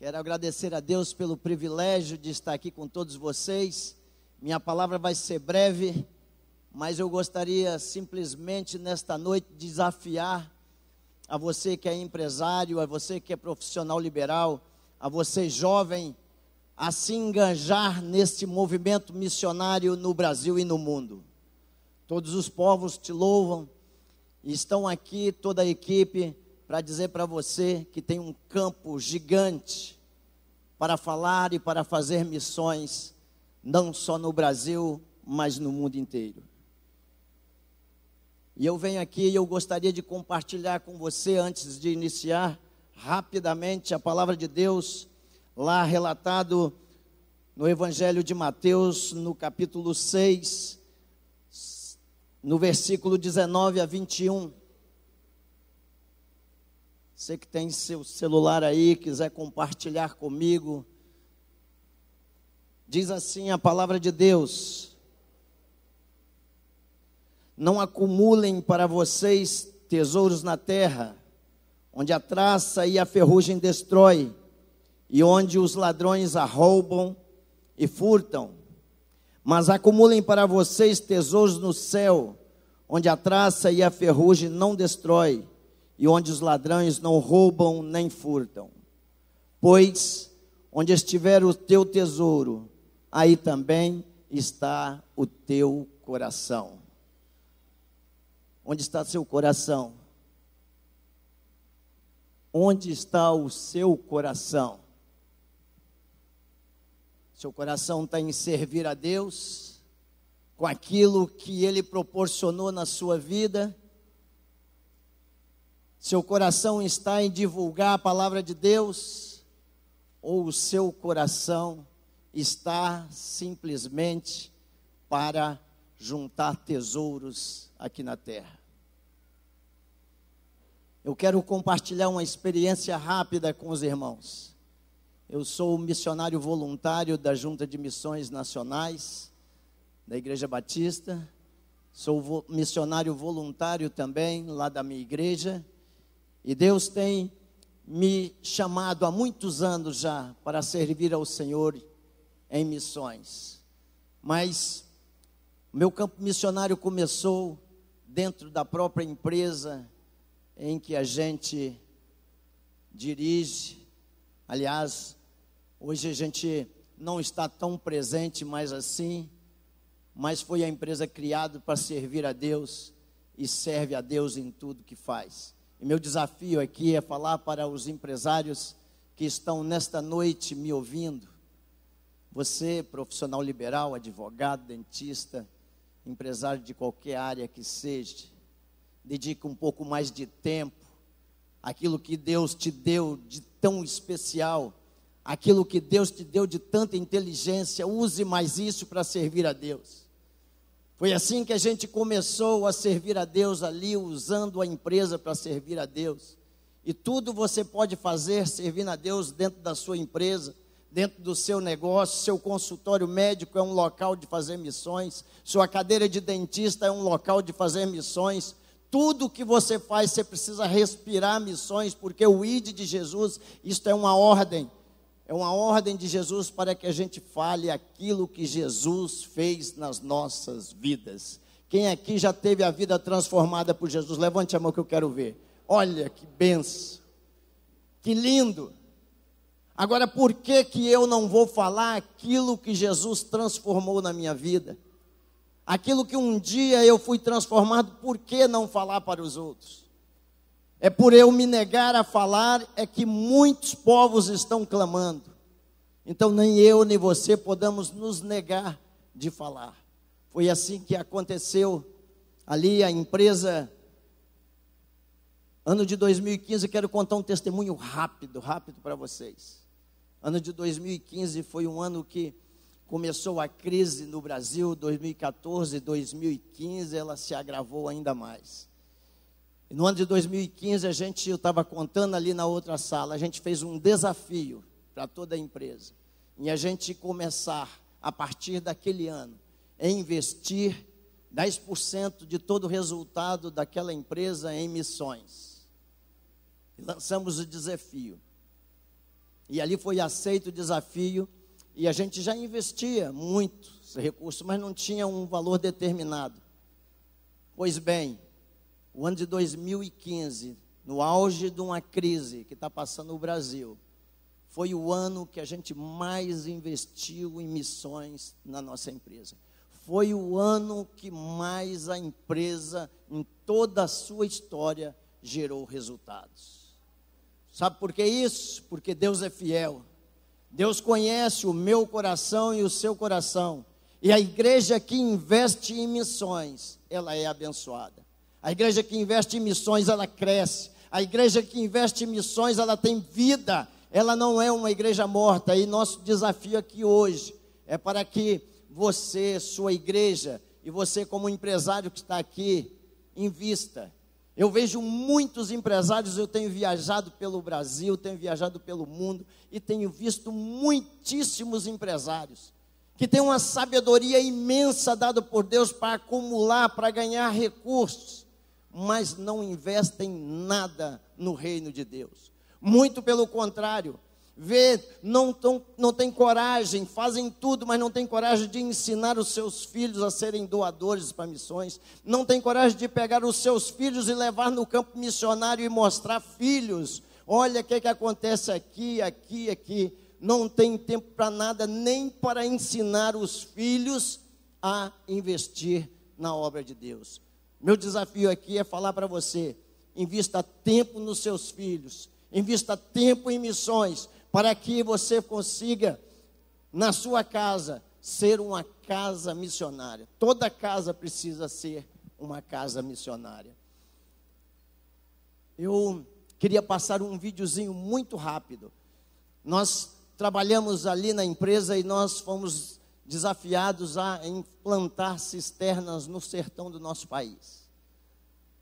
Quero agradecer a Deus pelo privilégio de estar aqui com todos vocês. Minha palavra vai ser breve, mas eu gostaria simplesmente nesta noite desafiar a você que é empresário, a você que é profissional liberal, a você jovem, a se enganjar neste movimento missionário no Brasil e no mundo. Todos os povos te louvam, estão aqui toda a equipe para dizer para você que tem um campo gigante para falar e para fazer missões, não só no Brasil, mas no mundo inteiro. E eu venho aqui e eu gostaria de compartilhar com você, antes de iniciar, rapidamente a palavra de Deus, lá relatado no Evangelho de Mateus, no capítulo 6, no versículo 19 a 21. Você que tem seu celular aí, quiser compartilhar comigo. Diz assim a palavra de Deus: Não acumulem para vocês tesouros na terra, onde a traça e a ferrugem destrói, e onde os ladrões arrombam e furtam. Mas acumulem para vocês tesouros no céu, onde a traça e a ferrugem não destrói, e onde os ladrões não roubam nem furtam. Pois onde estiver o teu tesouro, aí também está o teu coração. Onde está seu coração? Onde está o seu coração? Seu coração está em servir a Deus, com aquilo que Ele proporcionou na sua vida seu coração está em divulgar a palavra de Deus? Ou o seu coração está simplesmente para juntar tesouros aqui na terra? Eu quero compartilhar uma experiência rápida com os irmãos. Eu sou missionário voluntário da Junta de Missões Nacionais da Igreja Batista. Sou vo missionário voluntário também lá da minha igreja. E Deus tem me chamado há muitos anos já para servir ao Senhor em missões. Mas meu campo missionário começou dentro da própria empresa em que a gente dirige. Aliás, hoje a gente não está tão presente mais assim, mas foi a empresa criada para servir a Deus e serve a Deus em tudo que faz. E meu desafio aqui é falar para os empresários que estão nesta noite me ouvindo. Você, profissional liberal, advogado, dentista, empresário de qualquer área que seja, dedique um pouco mais de tempo àquilo que Deus te deu de tão especial, aquilo que Deus te deu de tanta inteligência, use mais isso para servir a Deus. Foi assim que a gente começou a servir a Deus ali, usando a empresa para servir a Deus. E tudo você pode fazer servindo a Deus dentro da sua empresa, dentro do seu negócio. Seu consultório médico é um local de fazer missões. Sua cadeira de dentista é um local de fazer missões. Tudo que você faz, você precisa respirar missões, porque o ID de Jesus, isto é uma ordem. É uma ordem de Jesus para que a gente fale aquilo que Jesus fez nas nossas vidas. Quem aqui já teve a vida transformada por Jesus? Levante a mão que eu quero ver. Olha que benção. Que lindo. Agora, por que, que eu não vou falar aquilo que Jesus transformou na minha vida? Aquilo que um dia eu fui transformado, por que não falar para os outros? É por eu me negar a falar é que muitos povos estão clamando. Então nem eu nem você podemos nos negar de falar. Foi assim que aconteceu ali a empresa ano de 2015, quero contar um testemunho rápido, rápido para vocês. Ano de 2015 foi um ano que começou a crise no Brasil, 2014, 2015, ela se agravou ainda mais. E no ano de 2015, a gente, eu estava contando ali na outra sala, a gente fez um desafio para toda a empresa. E a gente começar, a partir daquele ano, a investir 10% de todo o resultado daquela empresa em missões. E lançamos o desafio. E ali foi aceito o desafio. E a gente já investia muito recurso, mas não tinha um valor determinado. Pois bem, o ano de 2015, no auge de uma crise que está passando o Brasil, foi o ano que a gente mais investiu em missões na nossa empresa. Foi o ano que mais a empresa, em toda a sua história, gerou resultados. Sabe por que isso? Porque Deus é fiel. Deus conhece o meu coração e o seu coração. E a igreja que investe em missões, ela é abençoada. A igreja que investe em missões, ela cresce. A igreja que investe em missões, ela tem vida. Ela não é uma igreja morta. E nosso desafio aqui hoje é para que você, sua igreja, e você, como empresário que está aqui, invista. Eu vejo muitos empresários, eu tenho viajado pelo Brasil, tenho viajado pelo mundo e tenho visto muitíssimos empresários que têm uma sabedoria imensa dada por Deus para acumular, para ganhar recursos mas não investem nada no reino de Deus. Muito pelo contrário, vê, não, tão, não tem coragem, fazem tudo, mas não tem coragem de ensinar os seus filhos a serem doadores para missões, não tem coragem de pegar os seus filhos e levar no campo missionário e mostrar filhos. Olha o que, é que acontece aqui, aqui, aqui. Não tem tempo para nada, nem para ensinar os filhos a investir na obra de Deus. Meu desafio aqui é falar para você: invista tempo nos seus filhos, invista tempo em missões, para que você consiga, na sua casa, ser uma casa missionária. Toda casa precisa ser uma casa missionária. Eu queria passar um videozinho muito rápido. Nós trabalhamos ali na empresa e nós fomos desafiados a implantar cisternas no sertão do nosso país.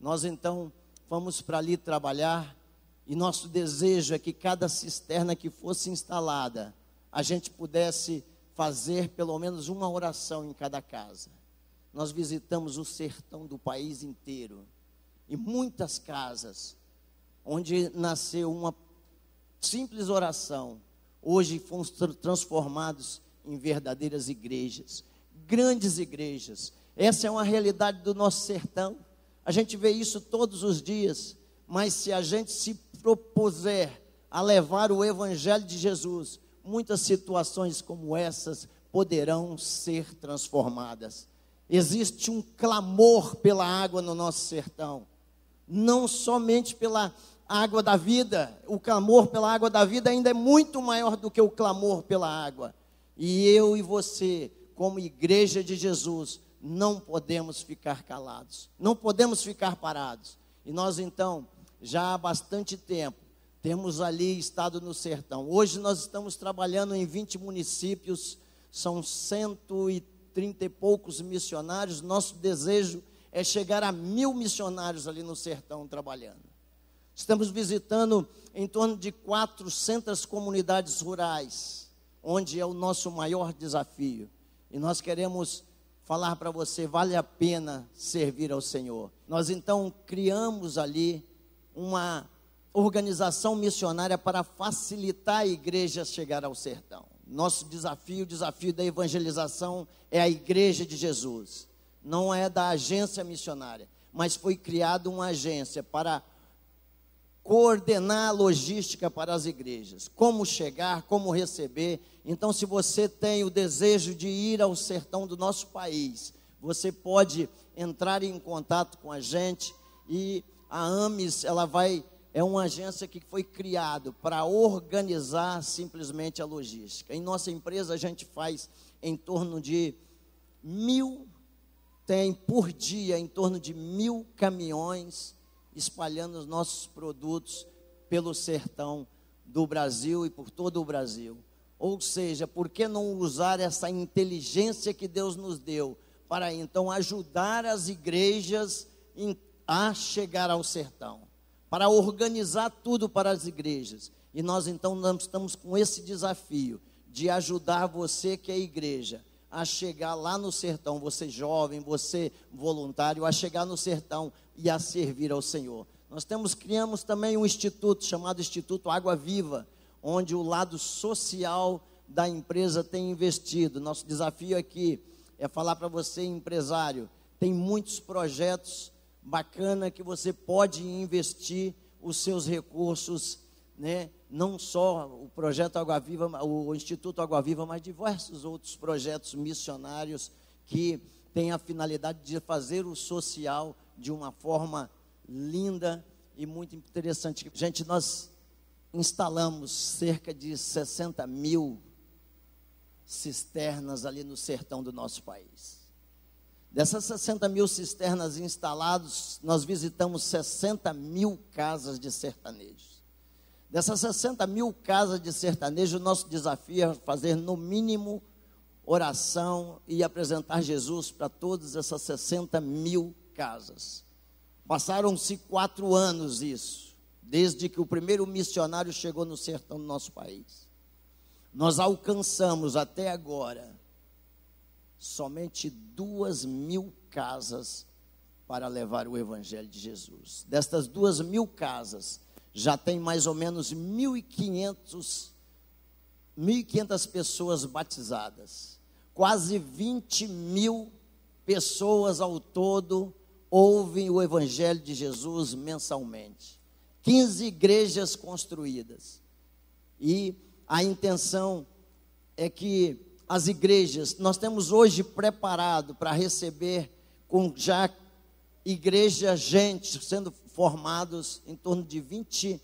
Nós então fomos para ali trabalhar e nosso desejo é que cada cisterna que fosse instalada, a gente pudesse fazer pelo menos uma oração em cada casa. Nós visitamos o sertão do país inteiro e muitas casas onde nasceu uma simples oração, hoje fomos transformados em verdadeiras igrejas, grandes igrejas. Essa é uma realidade do nosso sertão. A gente vê isso todos os dias, mas se a gente se propuser a levar o evangelho de Jesus, muitas situações como essas poderão ser transformadas. Existe um clamor pela água no nosso sertão, não somente pela água da vida, o clamor pela água da vida ainda é muito maior do que o clamor pela água e eu e você, como igreja de Jesus, não podemos ficar calados, não podemos ficar parados. E nós então, já há bastante tempo, temos ali estado no sertão. Hoje nós estamos trabalhando em 20 municípios, são 130 e poucos missionários. Nosso desejo é chegar a mil missionários ali no sertão trabalhando. Estamos visitando em torno de 400 comunidades rurais onde é o nosso maior desafio. E nós queremos falar para você: vale a pena servir ao Senhor. Nós então criamos ali uma organização missionária para facilitar a igreja chegar ao sertão. Nosso desafio, o desafio da evangelização é a igreja de Jesus, não é da agência missionária, mas foi criada uma agência para coordenar a logística para as igrejas, como chegar, como receber. Então, se você tem o desejo de ir ao sertão do nosso país, você pode entrar em contato com a gente e a AMES, ela vai é uma agência que foi criada para organizar simplesmente a logística. Em nossa empresa a gente faz em torno de mil, tem por dia em torno de mil caminhões espalhando os nossos produtos pelo sertão do Brasil e por todo o Brasil. Ou seja, por que não usar essa inteligência que Deus nos deu para então ajudar as igrejas a chegar ao sertão, para organizar tudo para as igrejas? E nós então estamos com esse desafio de ajudar você que é igreja a chegar lá no sertão, você jovem, você voluntário, a chegar no sertão e a servir ao Senhor. Nós temos, criamos também um instituto chamado Instituto Água Viva, onde o lado social da empresa tem investido. Nosso desafio aqui é falar para você, empresário, tem muitos projetos bacana que você pode investir os seus recursos né, não só o projeto Água Viva, o Instituto Água Viva, mas diversos outros projetos missionários que têm a finalidade de fazer o social de uma forma linda e muito interessante. Gente, nós instalamos cerca de 60 mil cisternas ali no sertão do nosso país. Dessas 60 mil cisternas instaladas, nós visitamos 60 mil casas de sertanejos. Dessas 60 mil casas de sertanejo, o nosso desafio é fazer no mínimo oração e apresentar Jesus para todas essas 60 mil casas. Passaram-se quatro anos isso, desde que o primeiro missionário chegou no sertão do nosso país. Nós alcançamos até agora somente duas mil casas para levar o Evangelho de Jesus. Destas duas mil casas, já tem mais ou menos 1.500 1.500 pessoas batizadas, quase 20 mil pessoas ao todo ouvem o Evangelho de Jesus mensalmente. 15 igrejas construídas. E a intenção é que as igrejas, nós temos hoje preparado para receber com já igreja, gente sendo formados, em torno de 20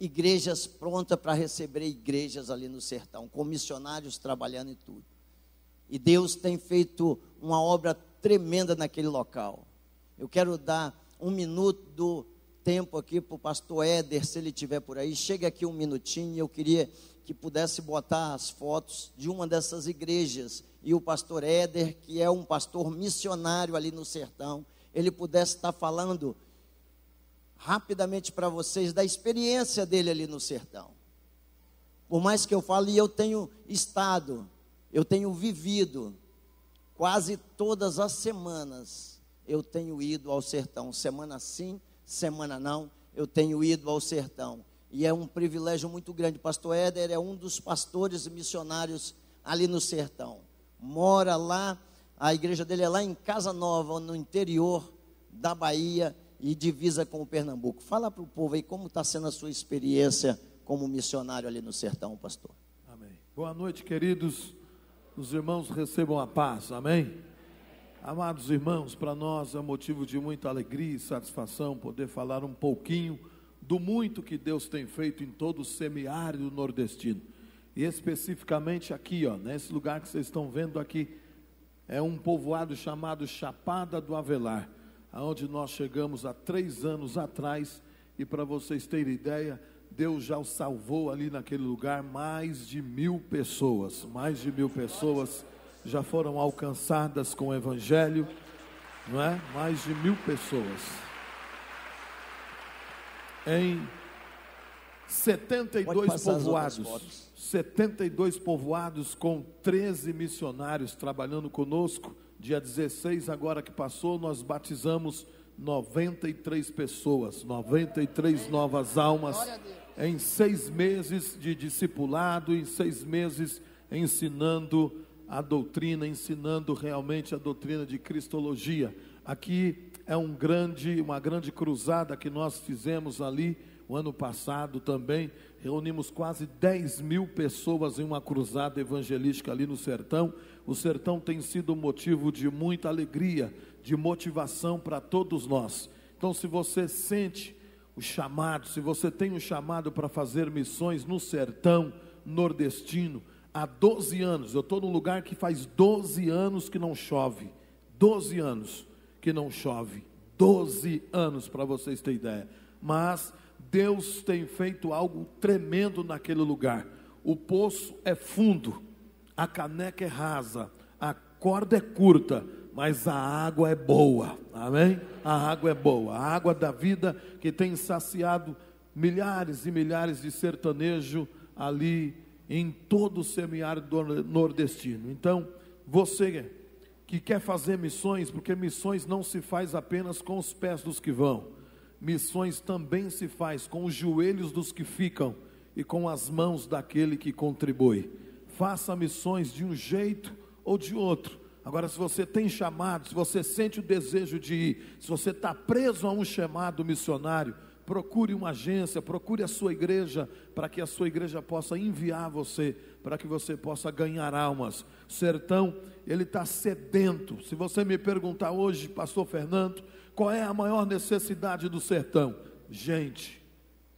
igrejas prontas para receber igrejas ali no sertão, com missionários trabalhando e tudo. E Deus tem feito uma obra tremenda naquele local. Eu quero dar um minuto do tempo aqui para o pastor Éder, se ele estiver por aí. Chega aqui um minutinho, eu queria que pudesse botar as fotos de uma dessas igrejas. E o pastor Éder, que é um pastor missionário ali no sertão, ele pudesse estar falando rapidamente para vocês da experiência dele ali no sertão. Por mais que eu fale, eu tenho estado, eu tenho vivido quase todas as semanas. Eu tenho ido ao sertão, semana sim, semana não, eu tenho ido ao sertão. E é um privilégio muito grande. Pastor Éder é um dos pastores missionários ali no sertão. Mora lá, a igreja dele é lá em Casa Nova, no interior da Bahia e divisa com o Pernambuco. Fala para o povo aí como está sendo a sua experiência como missionário ali no sertão, pastor. Amém. Boa noite, queridos. Os irmãos recebam a paz. Amém. Amados irmãos, para nós é motivo de muita alegria e satisfação poder falar um pouquinho do muito que Deus tem feito em todo o semiárido nordestino. E especificamente aqui, ó, nesse lugar que vocês estão vendo aqui, é um povoado chamado Chapada do Avelar aonde nós chegamos há três anos atrás, e para vocês terem ideia, Deus já salvou ali naquele lugar mais de mil pessoas. Mais de mil pessoas já foram alcançadas com o Evangelho, não é? Mais de mil pessoas. Em 72 povoados, 72 povoados com 13 missionários trabalhando conosco dia 16, agora que passou, nós batizamos 93 pessoas, 93 é. novas almas, em seis meses de discipulado, em seis meses ensinando a doutrina, ensinando realmente a doutrina de Cristologia. Aqui é um grande, uma grande cruzada que nós fizemos ali o ano passado também. Reunimos quase 10 mil pessoas em uma cruzada evangelística ali no sertão. O sertão tem sido motivo de muita alegria, de motivação para todos nós. Então, se você sente o chamado, se você tem um chamado para fazer missões no sertão nordestino, há 12 anos, eu estou num lugar que faz 12 anos que não chove. 12 anos que não chove. 12 anos, para vocês terem ideia. Mas Deus tem feito algo tremendo naquele lugar. O poço é fundo a caneca é rasa, a corda é curta, mas a água é boa. Amém? A água é boa. A água da vida que tem saciado milhares e milhares de sertanejo ali em todo o semiárido nordestino. Então, você que quer fazer missões, porque missões não se faz apenas com os pés dos que vão. Missões também se faz com os joelhos dos que ficam e com as mãos daquele que contribui faça missões de um jeito ou de outro. Agora, se você tem chamado, se você sente o desejo de ir, se você está preso a um chamado missionário, procure uma agência, procure a sua igreja, para que a sua igreja possa enviar você, para que você possa ganhar almas. O sertão, ele está sedento. Se você me perguntar hoje, Pastor Fernando, qual é a maior necessidade do sertão? Gente,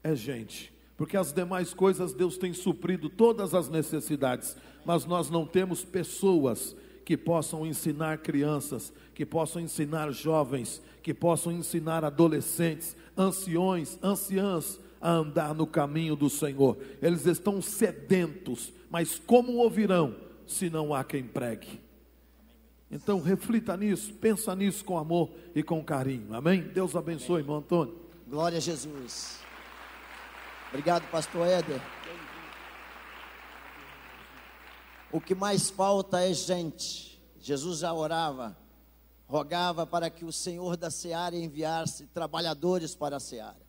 é gente porque as demais coisas Deus tem suprido todas as necessidades, mas nós não temos pessoas que possam ensinar crianças, que possam ensinar jovens, que possam ensinar adolescentes, anciões, anciãs a andar no caminho do Senhor. Eles estão sedentos, mas como ouvirão se não há quem pregue? Então reflita nisso, pensa nisso com amor e com carinho. Amém? Deus abençoe, irmão Antônio. Glória a Jesus. Obrigado, pastor Éder. O que mais falta é gente. Jesus já orava, rogava para que o Senhor da seara enviasse trabalhadores para a seara.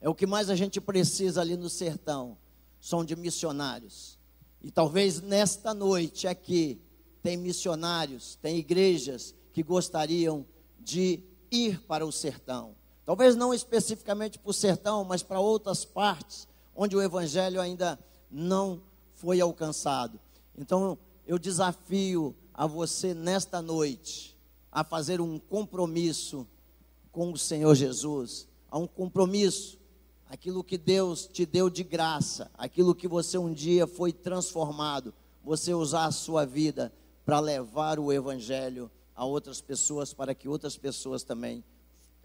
É o que mais a gente precisa ali no sertão. São de missionários. E talvez nesta noite aqui tem missionários, tem igrejas que gostariam de ir para o sertão. Talvez não especificamente para o sertão, mas para outras partes onde o evangelho ainda não foi alcançado. Então, eu desafio a você nesta noite a fazer um compromisso com o Senhor Jesus, a um compromisso aquilo que Deus te deu de graça, aquilo que você um dia foi transformado, você usar a sua vida para levar o evangelho a outras pessoas para que outras pessoas também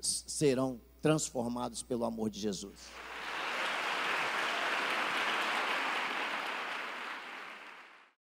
serão transformados pelo amor de Jesus.